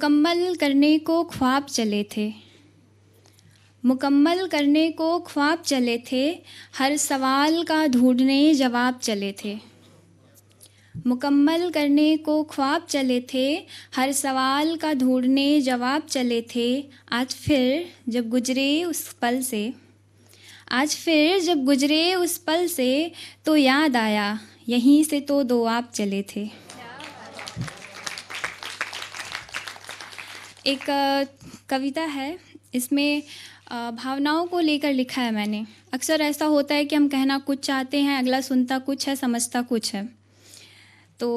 मुकम्मल करने को ख्वाब चले थे मुकम्मल करने को ख्वाब चले थे हर सवाल का ढूंढने जवाब चले थे मुकम्मल करने को ख्वाब चले थे हर सवाल का ढूंढने जवाब चले थे आज फिर जब गुजरे उस पल से आज फिर जब गुजरे उस पल से तो याद आया यहीं से तो दो आप चले थे एक कविता है इसमें भावनाओं को लेकर लिखा है मैंने अक्सर ऐसा होता है कि हम कहना कुछ चाहते हैं अगला सुनता कुछ है समझता कुछ है तो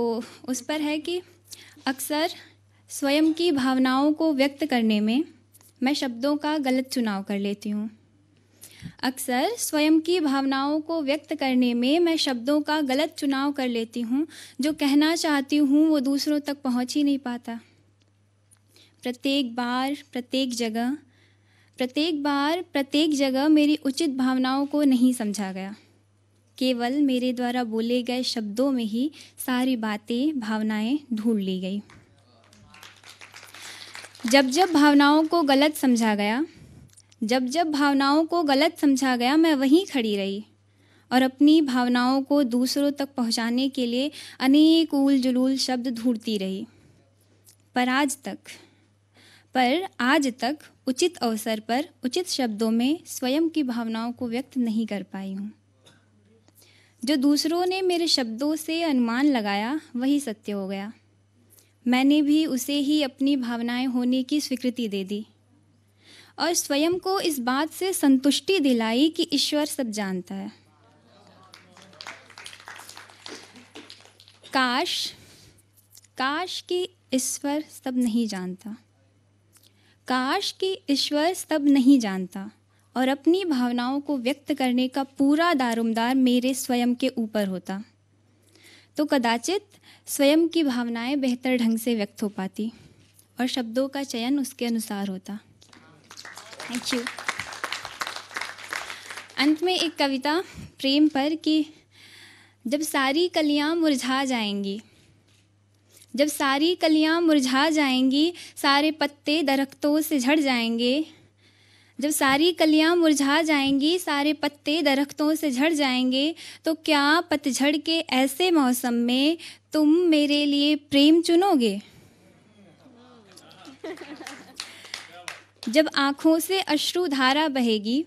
उस पर है कि अक्सर स्वयं की भावनाओं को व्यक्त करने में मैं शब्दों का गलत चुनाव कर लेती हूँ अक्सर स्वयं की भावनाओं को व्यक्त करने में मैं शब्दों का गलत चुनाव कर लेती हूँ जो कहना चाहती हूँ वो दूसरों तक पहुँच ही नहीं पाता प्रत्येक बार प्रत्येक जगह प्रत्येक बार प्रत्येक जगह मेरी उचित भावनाओं को नहीं समझा गया केवल मेरे द्वारा बोले गए शब्दों में ही सारी बातें भावनाएं ढूंढ ली गई जब जब भावनाओं को गलत समझा गया जब जब भावनाओं को गलत समझा गया मैं वहीं खड़ी रही और अपनी भावनाओं को दूसरों तक पहुंचाने के लिए अनेक उल जुलूल शब्द ढूंढती रही पर आज तक पर आज तक उचित अवसर पर उचित शब्दों में स्वयं की भावनाओं को व्यक्त नहीं कर पाई हूँ जो दूसरों ने मेरे शब्दों से अनुमान लगाया वही सत्य हो गया मैंने भी उसे ही अपनी भावनाएं होने की स्वीकृति दे दी और स्वयं को इस बात से संतुष्टि दिलाई कि ईश्वर सब जानता है काश काश कि ईश्वर सब नहीं जानता काश कि ईश्वर सब नहीं जानता और अपनी भावनाओं को व्यक्त करने का पूरा दारोमदार मेरे स्वयं के ऊपर होता तो कदाचित स्वयं की भावनाएं बेहतर ढंग से व्यक्त हो पाती और शब्दों का चयन उसके अनुसार होता थैंक यू अंत में एक कविता प्रेम पर कि जब सारी कलियां मुरझा जाएंगी जब सारी कलियाँ मुरझा जाएंगी सारे पत्ते दरख्तों से झड़ जाएंगे जब सारी कलियाँ मुरझा जाएंगी सारे पत्ते दरख्तों से झड़ जाएंगे तो क्या पतझड़ के ऐसे मौसम में तुम मेरे लिए प्रेम चुनोगे जब आँखों से अश्रु धारा बहेगी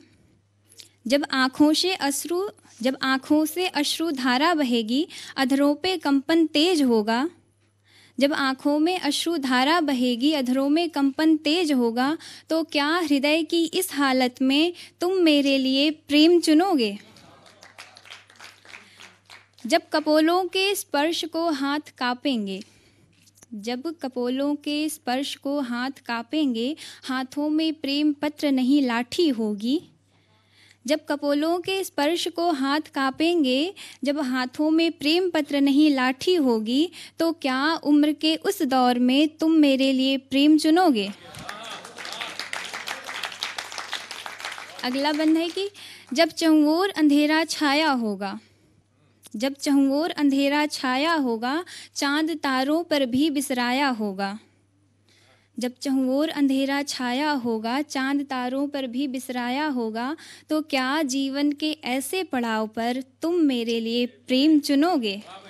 जब आँखों से अश्रु जब आँखों से अश्रु धारा बहेगी अधरों पे कंपन तेज होगा जब आंखों में अश्रु धारा बहेगी अधरों में कंपन तेज होगा तो क्या हृदय की इस हालत में तुम मेरे लिए प्रेम चुनोगे जब कपोलों के स्पर्श को हाथ कापेंगे जब कपोलों के स्पर्श को हाथ कापेंगे हाथों में प्रेम पत्र नहीं लाठी होगी जब कपोलों के स्पर्श को हाथ कापेंगे जब हाथों में प्रेम पत्र नहीं लाठी होगी तो क्या उम्र के उस दौर में तुम मेरे लिए प्रेम चुनोगे अगला बंद है कि जब चंगोर अंधेरा छाया होगा जब चंगोर अंधेरा छाया होगा चांद तारों पर भी बिसराया होगा जब चंगोर अंधेरा छाया होगा चांद तारों पर भी बिसराया होगा तो क्या जीवन के ऐसे पड़ाव पर तुम मेरे लिए प्रेम चुनोगे